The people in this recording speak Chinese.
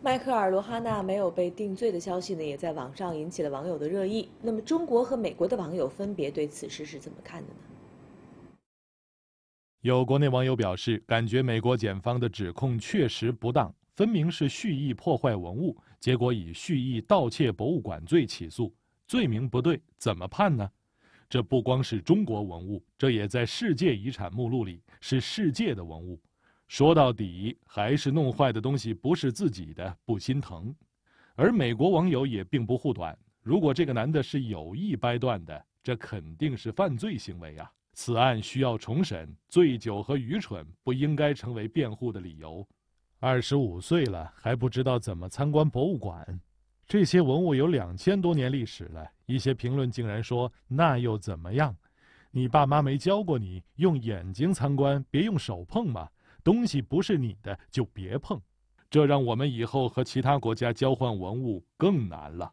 迈克尔·罗哈纳没有被定罪的消息呢，也在网上引起了网友的热议。那么，中国和美国的网友分别对此事是怎么看的呢？有国内网友表示，感觉美国检方的指控确实不当，分明是蓄意破坏文物，结果以蓄意盗窃博物馆罪起诉，罪名不对，怎么判呢？这不光是中国文物，这也在世界遗产目录里，是世界的文物。说到底，还是弄坏的东西不是自己的不心疼，而美国网友也并不护短。如果这个男的是有意掰断的，这肯定是犯罪行为啊！此案需要重审，醉酒和愚蠢不应该成为辩护的理由。二十五岁了还不知道怎么参观博物馆，这些文物有两千多年历史了，一些评论竟然说那又怎么样？你爸妈没教过你用眼睛参观，别用手碰吗？东西不是你的就别碰，这让我们以后和其他国家交换文物更难了。